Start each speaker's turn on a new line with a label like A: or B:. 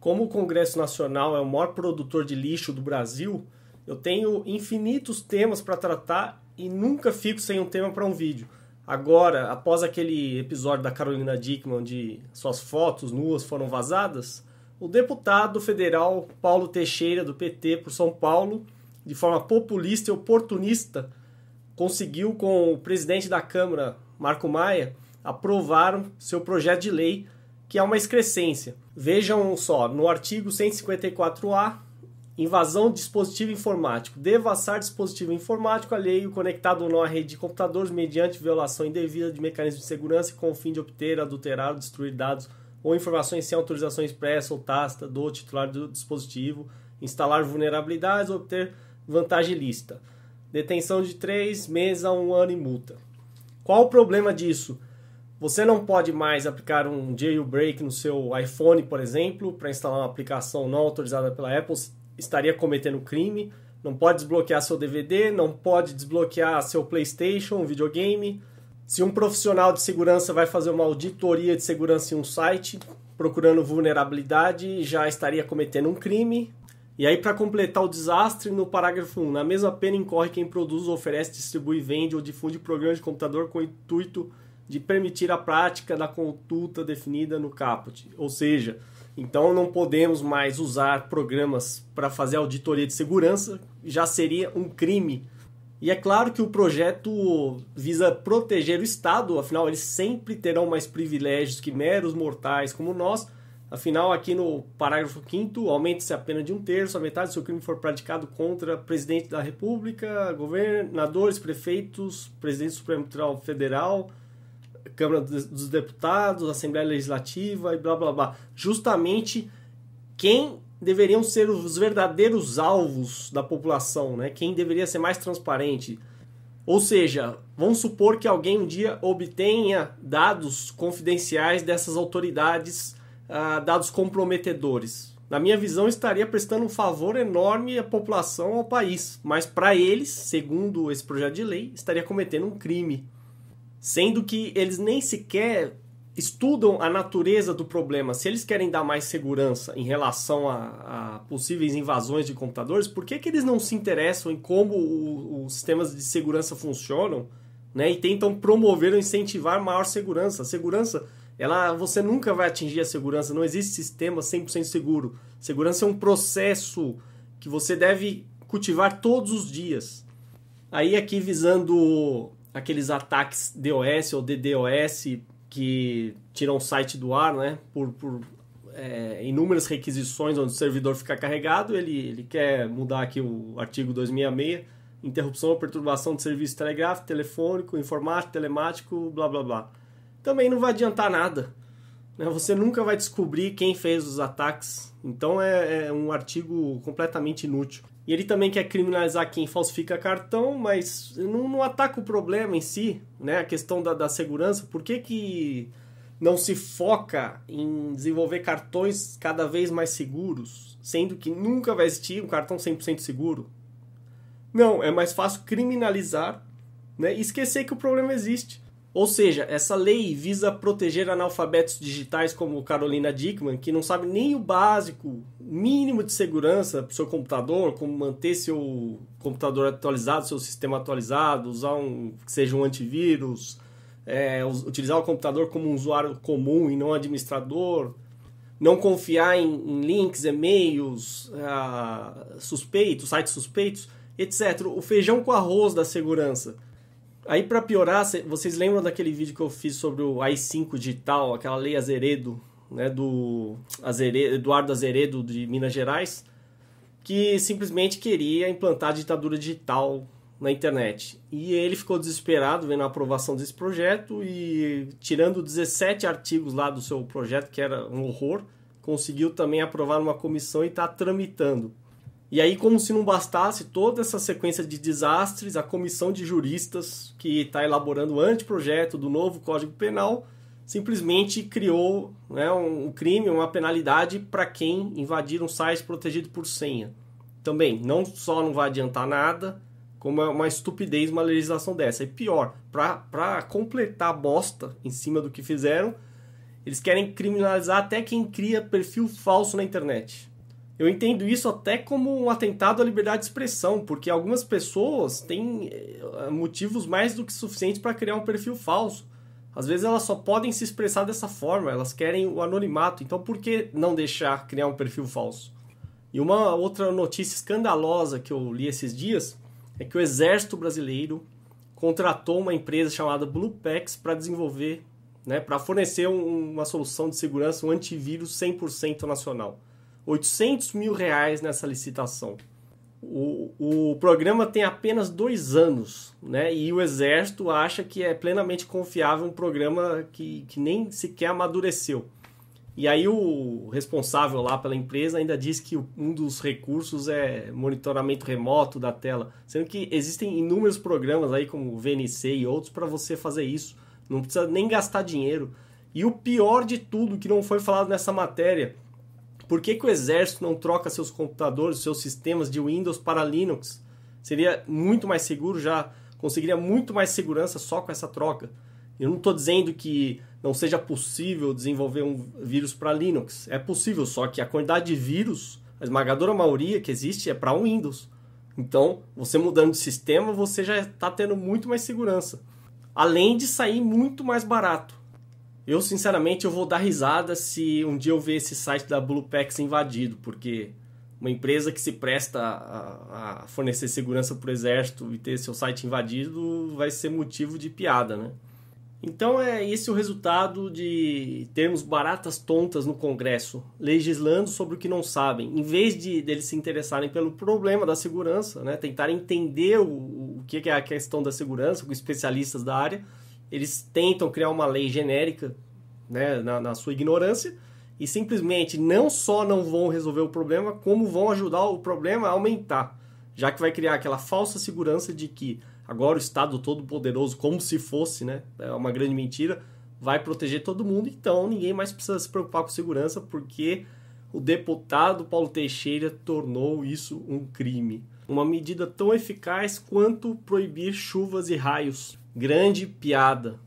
A: como o Congresso Nacional é o maior produtor de lixo do Brasil, eu tenho infinitos temas para tratar e nunca fico sem um tema para um vídeo. Agora, após aquele episódio da Carolina Dickman, onde suas fotos nuas foram vazadas, o deputado federal Paulo Teixeira, do PT por São Paulo, de forma populista e oportunista, conseguiu com o presidente da Câmara, Marco Maia, aprovar seu projeto de lei que é uma excrescência. Vejam só, no artigo 154A, invasão de dispositivo informático, devassar dispositivo informático alheio conectado ou não à rede de computadores mediante violação indevida de mecanismos de segurança com o fim de obter, adulterar ou destruir dados ou informações sem autorização expressa ou tácita do titular do dispositivo, instalar vulnerabilidades ou obter vantagem ilícita. Detenção de três meses a um ano e multa. Qual o problema disso? Você não pode mais aplicar um jailbreak no seu iPhone, por exemplo, para instalar uma aplicação não autorizada pela Apple, estaria cometendo crime. Não pode desbloquear seu DVD, não pode desbloquear seu PlayStation, videogame. Se um profissional de segurança vai fazer uma auditoria de segurança em um site procurando vulnerabilidade, já estaria cometendo um crime. E aí, para completar o desastre, no parágrafo 1, na mesma pena incorre quem produz, oferece, distribui, vende ou difunde programa de computador com intuito de permitir a prática da conduta definida no caput. Ou seja, então não podemos mais usar programas para fazer auditoria de segurança, já seria um crime. E é claro que o projeto visa proteger o Estado, afinal eles sempre terão mais privilégios que meros mortais como nós. Afinal, aqui no parágrafo 5 aumenta-se a pena de um terço, a metade se o crime for praticado contra presidente da República, governadores, prefeitos, presidente do Supremo Tribunal Federal, Câmara dos Deputados, Assembleia Legislativa e blá blá blá. Justamente quem deveriam ser os verdadeiros alvos da população, né? Quem deveria ser mais transparente. Ou seja, vamos supor que alguém um dia obtenha dados confidenciais dessas autoridades, uh, dados comprometedores. Na minha visão, estaria prestando um favor enorme à população, ao país, mas para eles, segundo esse projeto de lei, estaria cometendo um crime sendo que eles nem sequer estudam a natureza do problema. Se eles querem dar mais segurança em relação a, a possíveis invasões de computadores, por que, que eles não se interessam em como os sistemas de segurança funcionam né, e tentam promover ou incentivar maior segurança? A segurança, ela, você nunca vai atingir a segurança, não existe sistema 100% seguro. Segurança é um processo que você deve cultivar todos os dias. Aí aqui visando aqueles ataques DOS ou DDoS que tiram o site do ar, né? Por, por é, inúmeras requisições onde o servidor fica carregado, ele, ele quer mudar aqui o artigo 266, interrupção ou perturbação de serviço telegráfico, telefônico, informático, telemático, blá blá blá. Também não vai adiantar nada né? Você nunca vai descobrir quem fez os ataques, então é, é um artigo completamente inútil. E ele também quer criminalizar quem falsifica cartão, mas não, não ataca o problema em si, né? A questão da, da segurança. Por que, que não se foca em desenvolver cartões cada vez mais seguros, sendo que nunca vai existir um cartão 100% seguro? Não, é mais fácil criminalizar né, e esquecer que o problema existe. Ou seja, essa lei visa proteger analfabetos digitais como Carolina Dickman, que não sabe nem o básico, mínimo de segurança para o seu computador, como manter seu computador atualizado, seu sistema atualizado, usar um que seja um antivírus, é, utilizar o computador como um usuário comum e não administrador, não confiar em, em links, e-mails ah, suspeitos, sites suspeitos, etc. O feijão com arroz da segurança. Aí, para piorar, vocês lembram daquele vídeo que eu fiz sobre o AI-5 digital, aquela lei Azeredo, né, do Azeredo, Eduardo Azeredo de Minas Gerais, que simplesmente queria implantar a ditadura digital na internet. E ele ficou desesperado vendo a aprovação desse projeto e, tirando 17 artigos lá do seu projeto, que era um horror, conseguiu também aprovar numa comissão e está tramitando. E aí, como se não bastasse toda essa sequência de desastres, a comissão de juristas que está elaborando o anteprojeto do novo Código Penal simplesmente criou né, um crime, uma penalidade para quem invadir um site protegido por senha. Também, não só não vai adiantar nada, como é uma estupidez uma legislação dessa. E pior, para completar a bosta em cima do que fizeram, eles querem criminalizar até quem cria perfil falso na internet. Eu entendo isso até como um atentado à liberdade de expressão, porque algumas pessoas têm eh, motivos mais do que suficientes para criar um perfil falso. Às vezes elas só podem se expressar dessa forma, elas querem o anonimato. Então por que não deixar criar um perfil falso? E uma outra notícia escandalosa que eu li esses dias é que o Exército Brasileiro contratou uma empresa chamada Bluepex para desenvolver, né, para fornecer um, uma solução de segurança, um antivírus 100% nacional. 800 mil reais nessa licitação. O, o programa tem apenas dois anos, né? E o Exército acha que é plenamente confiável um programa que, que nem sequer amadureceu. E aí o responsável lá pela empresa ainda diz que um dos recursos é monitoramento remoto da tela, sendo que existem inúmeros programas aí como o VNC e outros para você fazer isso, não precisa nem gastar dinheiro. E o pior de tudo que não foi falado nessa matéria por que, que o exército não troca seus computadores, seus sistemas de Windows para Linux? Seria muito mais seguro já, conseguiria muito mais segurança só com essa troca. Eu não estou dizendo que não seja possível desenvolver um vírus para Linux. É possível, só que a quantidade de vírus, a esmagadora maioria que existe é para Windows. Então, você mudando de sistema, você já está tendo muito mais segurança. Além de sair muito mais barato. Eu, sinceramente, eu vou dar risada se um dia eu ver esse site da Bluepex invadido, porque uma empresa que se presta a, a fornecer segurança para o exército e ter seu site invadido vai ser motivo de piada, né? Então é esse o resultado de termos baratas tontas no Congresso, legislando sobre o que não sabem, em vez de eles se interessarem pelo problema da segurança, né? tentar entender o, o que é a questão da segurança com especialistas da área, eles tentam criar uma lei genérica, né, na, na sua ignorância, e simplesmente não só não vão resolver o problema, como vão ajudar o problema a aumentar, já que vai criar aquela falsa segurança de que agora o Estado todo-poderoso, como se fosse, né, é uma grande mentira, vai proteger todo mundo, então ninguém mais precisa se preocupar com segurança, porque o deputado Paulo Teixeira tornou isso um crime. Uma medida tão eficaz quanto proibir chuvas e raios. Grande piada.